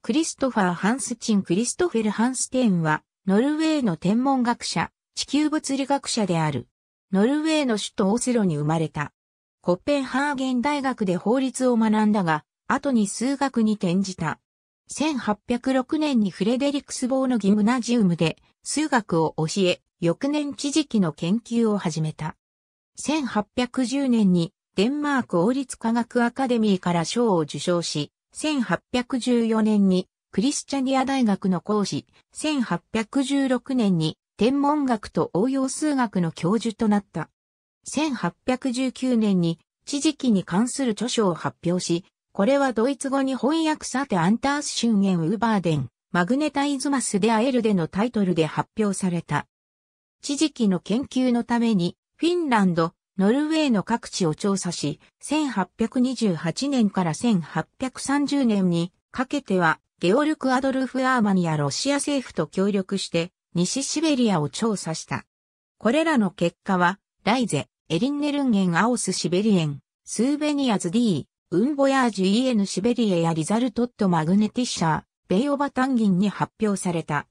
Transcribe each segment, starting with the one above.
クリストファー・ハンスチン・クリストフェル・ハンステーンは、ノルウェーの天文学者、地球物理学者である。ノルウェーの首都オスロに生まれた。コッペンハーゲン大学で法律を学んだが、後に数学に転じた。1806年にフレデリクスボーのギムナジウムで数学を教え、翌年地磁気の研究を始めた。1810年にデンマーク王立科学アカデミーから賞を受賞し、1814年にクリスチャニア大学の講師、1816年に天文学と応用数学の教授となった。1819年に地磁気に関する著書を発表し、これはドイツ語に翻訳さてアンタースシュンゲン・ウーバーデン、マグネタイズマスでアエルでのタイトルで発表された。地磁気の研究のためにフィンランド、ノルウェーの各地を調査し、1828年から1830年にかけては、ゲオルク・アドルフ・アーマニやロシア政府と協力して、西シベリアを調査した。これらの結果は、ライゼ、エリンネルンゲン・アオス・シベリエン、スーベニアズ・ディー、ウンボヤージュ・イエヌ・シベリエやリザルトット・マグネティッシャー、ベイオバタギ銀に発表された。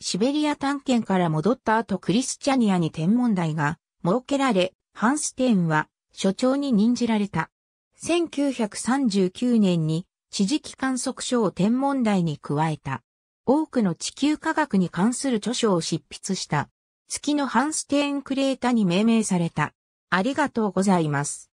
シベリア探検から戻った後クリスチャニアに天文台が設けられ、ハンステーンは所長に任じられた。1939年に地磁気観測所を天文台に加えた。多くの地球科学に関する著書を執筆した。月のハンステーンクレータに命名された。ありがとうございます。